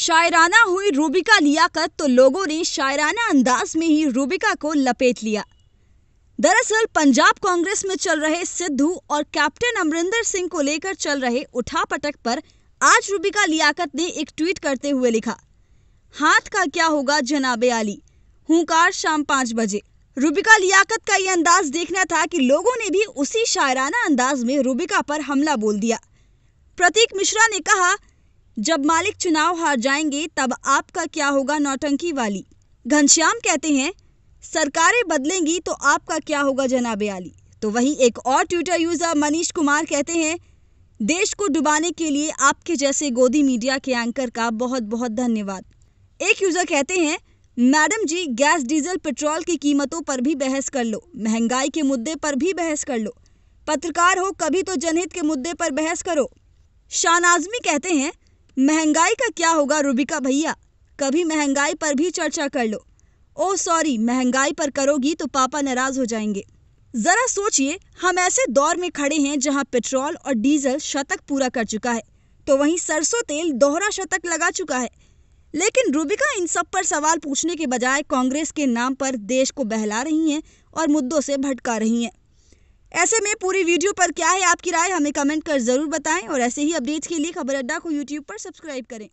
शायराना हुई रूबिका लियाकत तो लोगों ने शायराना अंदाज में ही रूबिका को लपेट लिया दरअसल पंजाब कांग्रेस में चल रहे सिद्धू और कैप्टन अमरिंदर सिंह को लेकर चल रहे उठापटक पर आज रूबिका लियाकत ने एक ट्वीट करते हुए लिखा हाथ का क्या होगा जनाबे आली हूंकार शाम पांच बजे रूबिका लियाकत का ये अंदाज देखना था कि लोगों ने भी उसी शायराना अंदाज में रूबिका पर हमला बोल दिया प्रतीक मिश्रा ने कहा जब मालिक चुनाव हार जाएंगे तब आपका क्या होगा नौटंकी वाली घनश्याम कहते हैं सरकारें बदलेंगी तो आपका क्या होगा जनाब आली तो वही एक और ट्विटर यूज़र मनीष कुमार कहते हैं देश को डुबाने के लिए आपके जैसे गोदी मीडिया के एंकर का बहुत बहुत धन्यवाद एक यूज़र कहते हैं madam ji gas diesel petrol की कीमतों पर भी बहस कर लो महंगाई के मुद्दे पर भी बहस कर लो पत्रकार हो कभी तो जनहित के मुद्दे पर बहस करो शान आजमी कहते हैं महंगाई का क्या होगा रूबिका भैया कभी महंगाई पर भी चर्चा कर लो ओ सॉरी महंगाई पर करोगी तो पापा नाराज हो जाएंगे जरा सोचिए हम ऐसे दौर में खड़े हैं जहां पेट्रोल और डीजल शतक पूरा कर चुका है तो वहीं सरसों तेल दोहरा शतक लगा चुका है लेकिन रूबिका इन सब पर सवाल पूछने के बजाय कांग्रेस के नाम पर देश को बहला रही हैं और मुद्दों से भटका रही हैं ऐसे में पूरी वीडियो पर क्या है आपकी राय हमें कमेंट कर ज़रूर बताएं और ऐसे ही अपडेट्स के लिए खबर अड्डा को यूट्यूब पर सब्सक्राइब करें